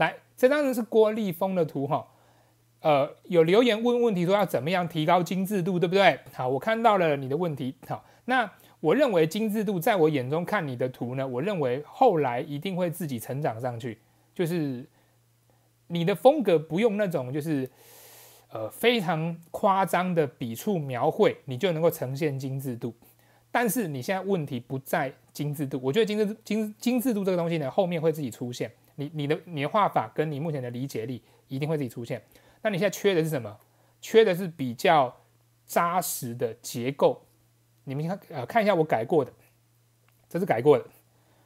来，这张呢是郭立峰的图哈，呃，有留言问问题说要怎么样提高精致度，对不对？好，我看到了你的问题，好，那我认为精致度，在我眼中看你的图呢，我认为后来一定会自己成长上去，就是你的风格不用那种就是呃非常夸张的笔触描绘，你就能够呈现精致度。但是你现在问题不在精致度，我觉得精致精精致度这个东西呢，后面会自己出现。你你的你的画法跟你目前的理解力一定会自己出现。那你现在缺的是什么？缺的是比较扎实的结构。你们看，呃，看一下我改过的，这是改过的。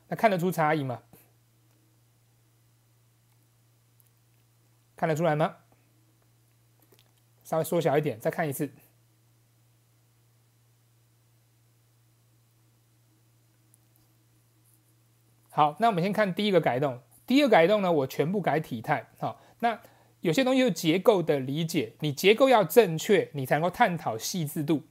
那看得出差异吗？看得出来吗？稍微缩小一点，再看一次。好，那我们先看第一个改动。第二改动呢，我全部改体态。好，那有些东西是结构的理解，你结构要正确，你才能够探讨细致度。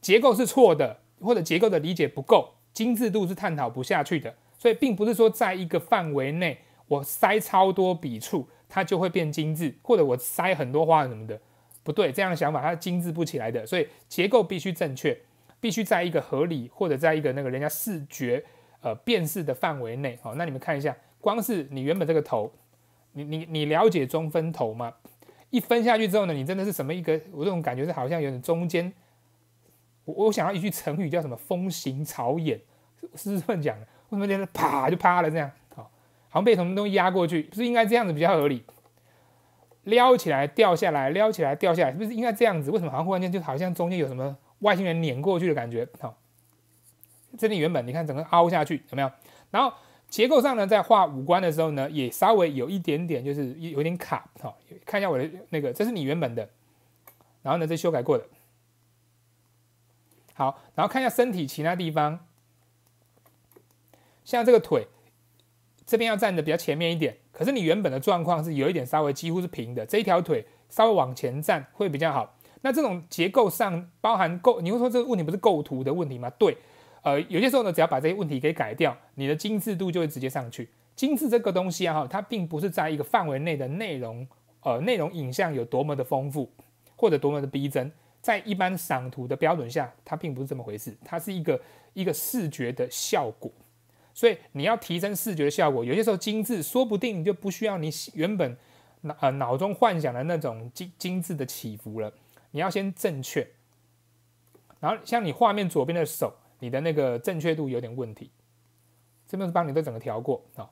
结构是错的，或者结构的理解不够，精致度是探讨不下去的。所以并不是说在一个范围内，我塞超多笔触，它就会变精致，或者我塞很多花什么的，不对，这样想法它精致不起来的。所以结构必须正确，必须在一个合理或者在一个那个人家视觉呃辨识的范围内。好，那你们看一下。光是你原本这个头，你你你了解中分头吗？一分下去之后呢，你真的是什么一个？我这种感觉是好像有点中间，我我想到一句成语叫什么“风行草偃”，是是这么讲的。为什么连着啪就啪了这样？好，好像被什么东西压过去，不是应该这样子比较合理？撩起来掉下来，撩起来掉下来，不是应该这样子？为什么好像忽然间就好像中间有什么外星人碾过去的感觉？好，这里原本你看整个凹下去有没有？然后。结构上呢，在画五官的时候呢，也稍微有一点点，就是有有点卡哈。看一下我的那个，这是你原本的，然后呢，这修改过的。好，然后看一下身体其他地方，像这个腿，这边要站的比较前面一点。可是你原本的状况是有一点稍微几乎是平的，这一条腿稍微往前站会比较好。那这种结构上包含构，你会说这个问题不是构图的问题吗？对。呃，有些时候呢，只要把这些问题给改掉，你的精致度就会直接上去。精致这个东西啊，哈，它并不是在一个范围内的内容，呃，内容影像有多么的丰富，或者多么的逼真，在一般赏图的标准下，它并不是这么回事。它是一个一个视觉的效果，所以你要提升视觉效果，有些时候精致说不定你就不需要你原本脑脑中幻想的那种精精致的起伏了。你要先正确，然后像你画面左边的手。你的那个正确度有点问题，这边是帮你都整个调过啊。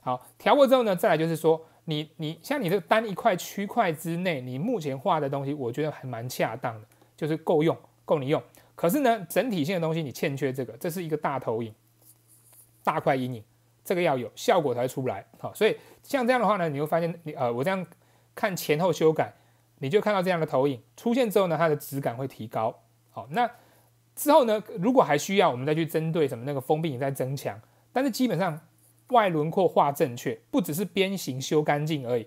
好，调过之后呢，再来就是说，你你像你这单一块区块之内，你目前画的东西，我觉得还蛮恰当的，就是够用，够你用。可是呢，整体性的东西你欠缺这个，这是一个大投影，大块阴影，这个要有效果才会出不来。好，所以像这样的话呢，你会发现，你呃，我这样看前后修改，你就看到这样的投影出现之后呢，它的质感会提高。好，那。之后呢？如果还需要，我们再去针对什么那个封闭性再增强。但是基本上外轮廓画正确，不只是边形修干净而已。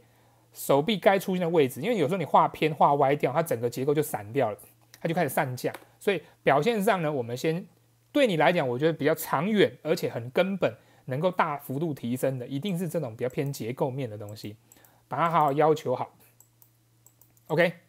手臂该出现的位置，因为有时候你画偏画歪掉，它整个结构就散掉了，它就开始散架。所以表现上呢，我们先对你来讲，我觉得比较长远而且很根本，能够大幅度提升的，一定是这种比较偏结构面的东西，把它好好要求好。OK。